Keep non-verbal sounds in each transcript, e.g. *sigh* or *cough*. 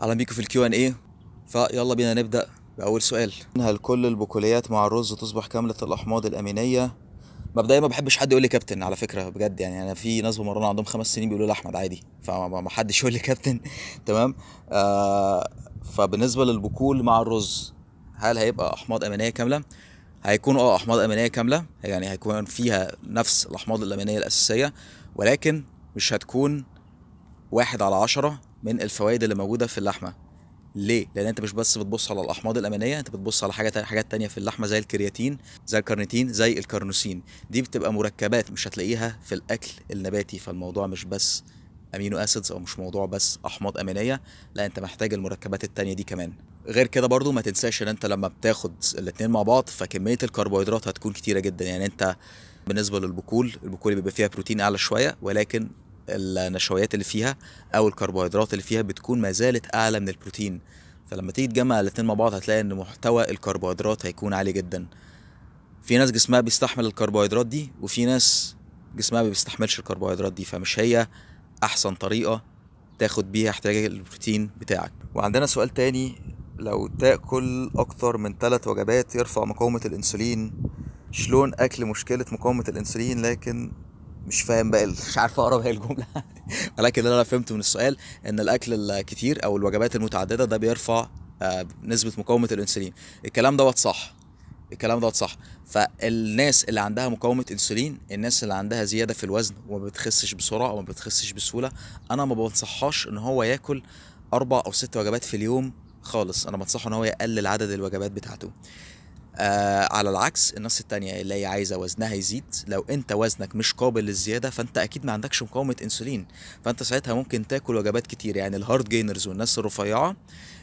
اهلا بيكم في الكيو ان اي فيلا بينا نبدا باول سؤال هل كل البكوليات مع الرز تصبح كامله الاحماض الامينيه مبدئيا ما بحبش حد يقول لي كابتن على فكره بجد يعني انا في ناس بمرنا عندهم خمس سنين بيقولوا لي احمد عادي فما حدش يقول لي كابتن *laughs* تمام آه فبالنسبه للبكول مع الرز هل هيبقى احماض امينيه كامله هيكون اه احماض امينيه كامله يعني هيكون فيها نفس الاحماض الامينيه الاساسيه ولكن مش هتكون واحد على عشرة من الفوائد اللي موجوده في اللحمه ليه لان انت مش بس بتبص على الاحماض الامينيه انت بتبص على حاجه حاجات تانية في اللحمه زي الكرياتين زي الكارنيتين زي الكارنوسين دي بتبقى مركبات مش هتلاقيها في الاكل النباتي فالموضوع مش بس امينو اسيدز او مش موضوع بس احماض امينيه لا انت محتاج المركبات التانية دي كمان غير كده برضو ما تنساش ان انت لما بتاخد الاتنين مع بعض فكميه الكربوهيدرات هتكون كتيره جدا يعني انت بالنسبه للبقول البقول بيبقى فيها بروتين اعلى شويه ولكن النشويات اللي فيها او الكربوهيدرات اللي فيها بتكون ما زالت اعلى من البروتين فلما تيجي تجمع الاثنين مع بعض هتلاقي ان محتوى الكربوهيدرات هيكون عالي جدا في ناس جسمها بيستحمل الكربوهيدرات دي وفي ناس جسمها ما بيستحملش الكربوهيدرات دي فمش هي احسن طريقه تاخد بيها احتياج البروتين بتاعك وعندنا سؤال تاني لو تاكل اكتر من ثلاث وجبات يرفع مقاومه الانسولين شلون اكل مشكله مقاومه الانسولين لكن مش فاهم بقى مش عارف اقرا بقى الجمله *laughs* ولكن اللي انا فهمته من السؤال ان الاكل الكتير او الوجبات المتعدده ده بيرفع آه، نسبه مقاومه الانسولين الكلام دوت صح الكلام دوت صح فالناس اللي عندها مقاومه انسولين الناس اللي عندها زياده في الوزن وما بتخسش بسرعه وما بتخسش بسهوله انا ما بنصحهاش ان هو ياكل اربع او ست وجبات في اليوم خالص انا بنصحه ان هو يقلل عدد الوجبات بتاعته آه على العكس الناس التانية اللي هي عايزة وزنها يزيد لو انت وزنك مش قابل للزيادة فانت اكيد ما عندكش مقاومة انسولين فانت ساعتها ممكن تاكل وجبات كتير يعني الهارد جينرز والناس الرفيعة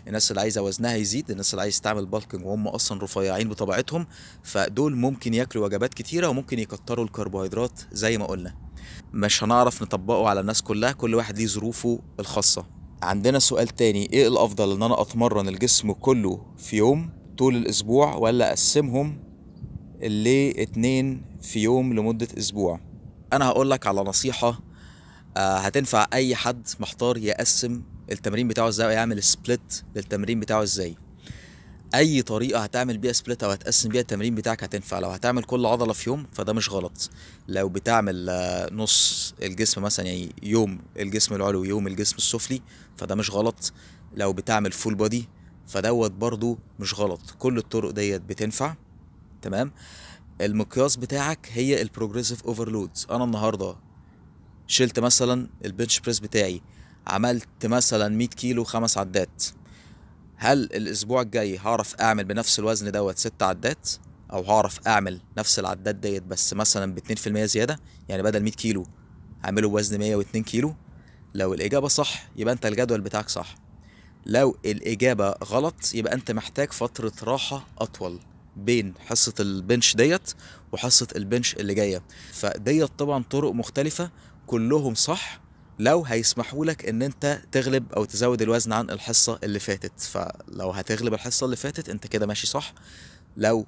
الناس اللي عايزة وزنها يزيد الناس اللي عايز تعمل بالكنج وهم اصلا رفيعين بطبيعتهم فدول ممكن ياكلوا وجبات كتيرة وممكن يكتروا الكربوهيدرات زي ما قلنا مش هنعرف نطبقه على الناس كلها كل واحد ليه ظروفه الخاصة عندنا سؤال تاني ايه الافضل ان انا اتمرن الجسم كله في يوم طول الأسبوع ولا أقسمهم اللي اتنين في يوم لمدة أسبوع أنا هقولك على نصيحة آه، هتنفع أي حد محتار يقسم التمرين بتاعه ازاي ويعمل سبليت للتمرين بتاعه ازاي اي طريقه هتعمل بيها سبليت او هتقسم بيها التمرين بتاعك هتنفع لو هتعمل كل عضله في يوم فده مش غلط لو بتعمل آه، نص الجسم مثلا يعني يوم الجسم العلوي ويوم الجسم السفلي فده مش غلط لو بتعمل فول بودي فدوت برضو مش غلط كل الطرق ديت بتنفع تمام المقياس بتاعك هي البروجريسيف اوفرلودز انا النهارده شلت مثلا البنش بريس بتاعي عملت مثلا 100 كيلو خمس عدات هل الاسبوع الجاي هعرف اعمل بنفس الوزن دوت ست عدات او هعرف اعمل نفس العدات ديت بس مثلا ب 2% زياده يعني بدل 100 كيلو هعمله بوزن 102 كيلو لو الاجابه صح يبقى انت الجدول بتاعك صح لو الإجابة غلط يبقى أنت محتاج فترة راحة أطول بين حصة البنش ديت وحصة البنش اللي جاية فديت طبعا طرق مختلفة كلهم صح لو هيسمحوا لك ان انت تغلب او تزود الوزن عن الحصه اللي فاتت فلو هتغلب الحصه اللي فاتت انت كده ماشي صح لو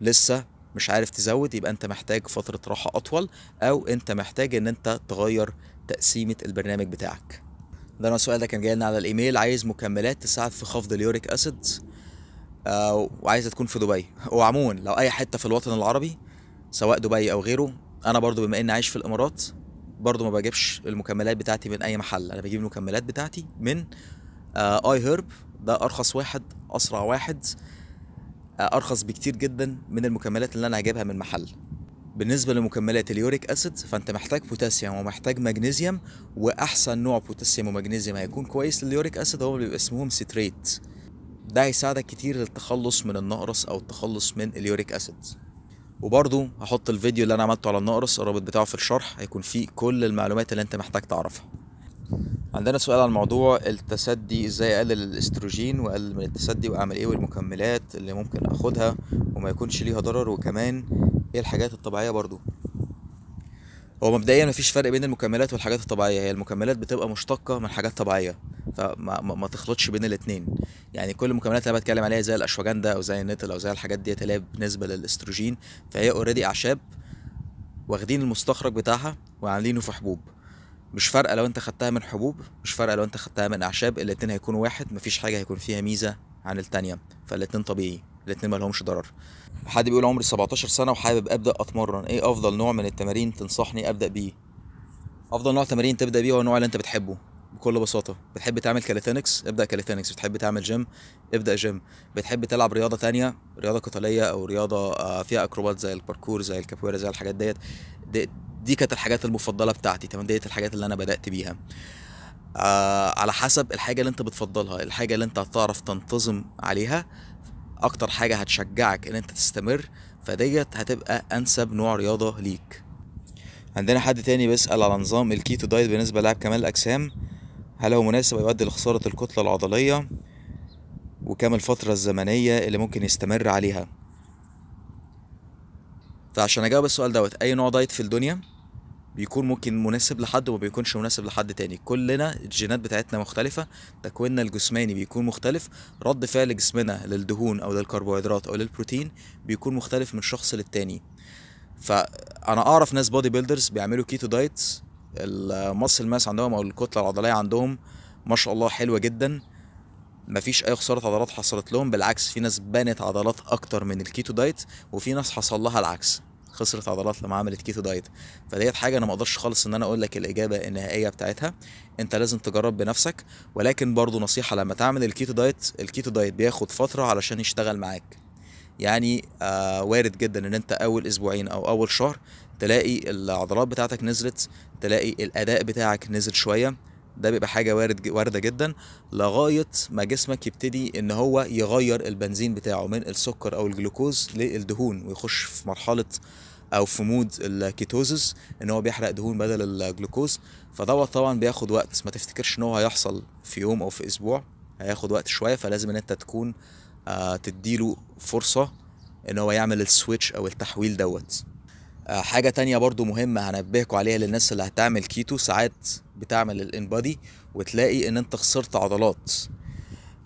لسه مش عارف تزود يبقى انت محتاج فتره راحه اطول او انت محتاج ان انت تغير تقسيمه البرنامج بتاعك ده انا السؤال ده كان جاي لنا على الايميل عايز مكملات تساعد في خفض اليوريك اسيد آه، وعايزه تكون في دبي وعموما لو اي حته في الوطن العربي سواء دبي او غيره انا برضو بما اني عايش في الامارات برضو ما بجيبش المكملات بتاعتي من اي محل انا بجيب المكملات بتاعتي من آه، اي هيرب ده ارخص واحد اسرع واحد آه، ارخص بكتير جدا من المكملات اللي انا هجيبها من محل بالنسبه لمكملات اليوريك اسيد فانت محتاج بوتاسيوم ومحتاج مغنيسيوم واحسن نوع بوتاسيوم ومغنيسيوم هيكون كويس لليوريك اسيد هو بيبقى اسمهم سيتريت ده هيساعدك كتير للتخلص من النقرس او التخلص من اليوريك اسيد وبرضو هحط الفيديو اللي انا عملته على النقرس الرابط بتاعه في الشرح هيكون فيه كل المعلومات اللي انت محتاج تعرفها عندنا سؤال عن موضوع التسدي ازاي اقلل الاستروجين واقلل من التسدي واعمل ايه والمكملات اللي ممكن اخدها وما يكونش ليها ضرر وكمان هي الحاجات الطبيعيه برضو هو مبدئيا مفيش فرق بين المكملات والحاجات الطبيعيه هي المكملات بتبقى مشتقه من حاجات طبيعيه فما ما تخلطش بين الاثنين يعني كل المكملات اللي انا بتكلم عليها زي الاشواجندا او زي النتل او زي الحاجات ديت اللي هي بالنسبه للاستروجين فهي اوريدي اعشاب واخدين المستخرج بتاعها وعاملينه في حبوب مش فارقه لو انت خدتها من حبوب مش فارقه لو انت خدتها من اعشاب الاتنين هيكونوا واحد مفيش حاجه هيكون فيها ميزه عن التانية فالاتنين طبيعي الاثنين ما لهمش ضرر حد بيقول عمري 17 سنه وحابب ابدا اتمرن ايه افضل نوع من التمارين تنصحني ابدا بيه افضل نوع تمارين تبدا بيه هو النوع اللي انت بتحبه بكل بساطه بتحب تعمل كاليثينكس ابدا كاليثينكس بتحب تعمل جيم ابدا جيم بتحب تلعب رياضه تانية رياضه قتاليه او رياضه آه، فيها اكروبات زي الباركور زي الكابويرا زي الحاجات ديت دي, دي كانت الحاجات المفضله بتاعتي تمام ديت الحاجات اللي انا بدات بيها آه، على حسب الحاجه اللي انت بتفضلها الحاجه اللي انت هتعرف تنتظم عليها اكتر حاجه هتشجعك ان انت تستمر فديت هتبقى انسب نوع رياضه ليك عندنا حد تاني بيسال على نظام الكيتو دايت بالنسبه للاعب كمال الاجسام هل هو مناسب يؤدي لخساره الكتله العضليه وكم الفتره الزمنيه اللي ممكن يستمر عليها فعشان طيب، اجاوب السؤال دوت اي نوع دايت في الدنيا بيكون ممكن مناسب لحد وما بيكونش مناسب لحد تاني كلنا الجينات بتاعتنا مختلفة تكويننا الجسماني بيكون مختلف رد فعل جسمنا للدهون أو للكربوهيدرات أو للبروتين بيكون مختلف من شخص للتاني فأنا أعرف ناس بودي بيلدرز بيعملوا كيتو دايتس المصل ماس عندهم أو الكتلة العضلية عندهم ما شاء الله حلوة جدا مفيش اي خساره عضلات حصلت لهم بالعكس في ناس بنت عضلات اكتر من الكيتو دايت وفي ناس حصل لها العكس خسرت عضلات لما عملت كيتو دايت فديت حاجه انا ما اقدرش خالص ان انا اقول لك الاجابه النهائيه بتاعتها انت لازم تجرب بنفسك ولكن برضو نصيحه لما تعمل الكيتو دايت الكيتو دايت بياخد فتره علشان يشتغل معاك يعني آه وارد جدا ان انت اول اسبوعين او اول شهر تلاقي العضلات بتاعتك نزلت تلاقي الاداء بتاعك نزل شويه ده بيبقى حاجه وارد وارده جدا لغايه ما جسمك يبتدي ان هو يغير البنزين بتاعه من السكر او الجلوكوز للدهون ويخش في مرحله او في مود الكيتوزس ان هو بيحرق دهون بدل الجلوكوز فدوت طبعا بياخد وقت ما تفتكرش ان هو هيحصل في يوم او في اسبوع هياخد وقت شويه فلازم ان انت تكون آه، تديله فرصه ان هو يعمل السويتش او التحويل دوت آه، حاجة تانية برضو مهمة هنبهكوا عليها للناس اللي هتعمل كيتو ساعات بتعمل الان بادي وتلاقي ان انت خسرت عضلات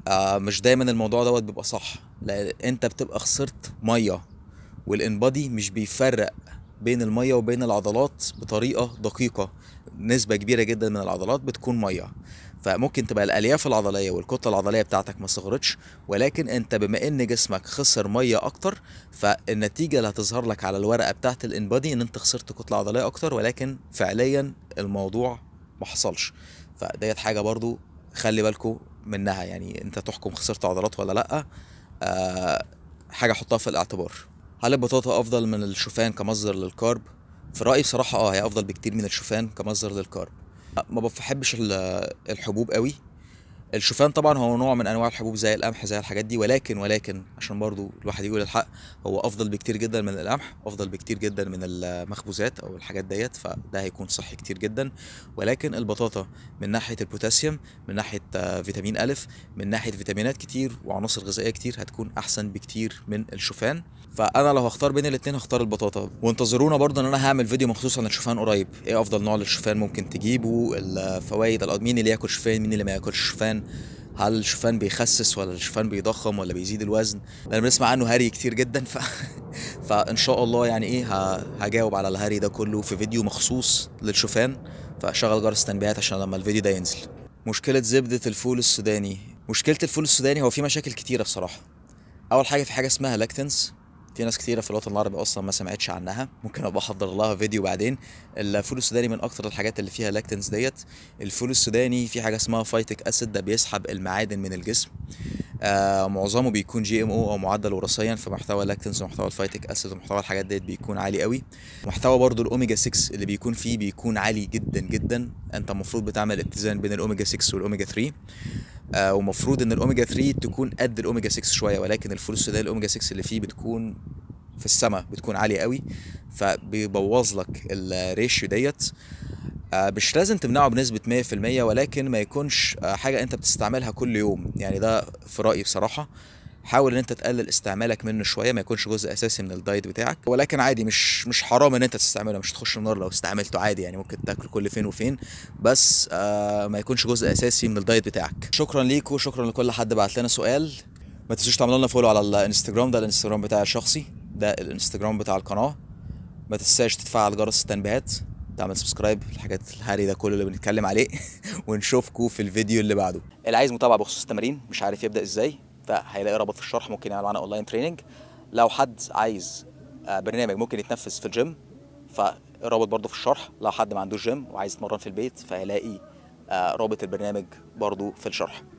آه، مش دايما الموضوع دوت بيبقى صح لان انت بتبقى خسرت ميه والانبادي مش بيفرق بين الميه وبين العضلات بطريقه دقيقه نسبه كبيره جدا من العضلات بتكون ميه فممكن تبقى الالياف العضليه والكتله العضليه بتاعتك ما صغرتش ولكن انت بما ان جسمك خسر ميه اكتر فالنتيجه اللي هتظهر لك على الورقه بتاعت الانبادي ان انت خسرت كتله عضليه اكتر ولكن فعليا الموضوع ما حصلش فديت حاجه برضو خلي بالكم منها يعني انت تحكم خسرت عضلات ولا لا أه حاجه حطها في الاعتبار هل البطاطا افضل من الشوفان كمصدر للكارب في رايي بصراحه اه هي افضل بكتير من الشوفان كمصدر للكارب ما بحبش الحبوب قوي الشوفان طبعا هو نوع من انواع الحبوب زي القمح زي الحاجات دي ولكن ولكن عشان برضو الواحد يقول الحق هو افضل بكتير جدا من القمح افضل بكتير جدا من المخبوزات او الحاجات ديت فده هيكون صحي كتير جدا ولكن البطاطا من ناحيه البوتاسيوم من ناحيه فيتامين الف من ناحيه فيتامينات كتير وعناصر غذائيه كتير هتكون احسن بكتير من الشوفان فانا لو هختار بين الاثنين هختار البطاطا وانتظرونا برضو ان انا هعمل فيديو مخصوص عن الشوفان قريب ايه افضل نوع للشوفان ممكن تجيبه الفوائد مين اللي ياكل شوفان مين اللي ما ياكلش شوفان هل الشوفان بيخسس ولا الشوفان بيضخم ولا بيزيد الوزن انا بنسمع عنه هري كتير جدا ف... *laughs* فان شاء الله يعني ايه هجاوب على الهري ده كله في فيديو مخصوص للشوفان فشغل جرس التنبيهات عشان لما الفيديو ده ينزل مشكلة زبدة الفول السوداني مشكلة الفول السوداني هو في مشاكل كتيرة بصراحة أول حاجة في حاجة اسمها لاكتنس في ناس كتيرة في الوطن العربي أصلا ما سمعتش عنها ممكن أبقى أحضر لها فيديو بعدين الفول السوداني من أكتر الحاجات اللي فيها لاكتنز ديت الفول السوداني في حاجة اسمها فايتك أسيد ده بيسحب المعادن من الجسم آه معظمه بيكون جي ام او او معدل وراثيا فمحتوى اللاكتنز ومحتوى الفايتك اسيد ومحتوى الحاجات ديت بيكون عالي قوي محتوى برضو الاوميجا 6 اللي بيكون فيه بيكون عالي جدا جدا انت المفروض بتعمل اتزان بين الاوميجا 6 والاوميجا 3 آه، ومفروض ان الاوميجا 3 تكون قد الاوميجا 6 شويه ولكن الفول السوداني الاوميجا 6 اللي فيه بتكون في السماء بتكون عاليه قوي فبيبوظ لك الريشيو ديت آه، مش لازم تمنعه بنسبة 100% ولكن ما يكونش آه، حاجة انت بتستعملها كل يوم يعني ده في رأيي بصراحة حاول ان انت تقلل استعمالك منه شويه ما يكونش جزء اساسي من الدايت بتاعك ولكن عادي مش مش حرام ان انت تستعمله مش تخش النار لو استعملته عادي يعني ممكن تاكله كل فين وفين بس آه ما يكونش جزء اساسي من الدايت بتاعك شكرا ليكم شكرا لكل حد بعت لنا سؤال ما تنسوش تعملوا لنا فولو على الانستجرام ده الانستجرام بتاعي الشخصي ده الانستجرام بتاع القناه ما تنساش تتفعل جرس التنبيهات تعمل سبسكرايب الحاجات الهري ده كله اللي بنتكلم عليه *laughs* ونشوفكم في الفيديو اللي بعده اللي عايز متابعه بخصوص التمارين مش عارف يبدا ازاي فهيلاقي رابط في الشرح ممكن يعمل معانا اونلاين تريننج لو حد عايز آه، برنامج ممكن يتنفذ في الجيم فالرابط برضو في الشرح لو حد ما عندوش جيم وعايز يتمرن في البيت فهيلاقي آه، رابط البرنامج برضو في الشرح